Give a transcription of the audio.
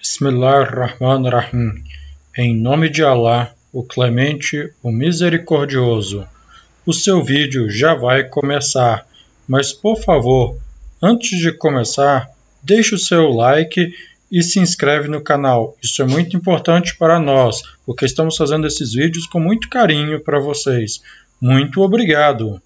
Bismillahirrahmanirrahim. Em nome de Alá, o Clemente, o Misericordioso. O seu vídeo já vai começar, mas por favor, antes de começar, deixe o seu like e se inscreve no canal. Isso é muito importante para nós, porque estamos fazendo esses vídeos com muito carinho para vocês. Muito obrigado!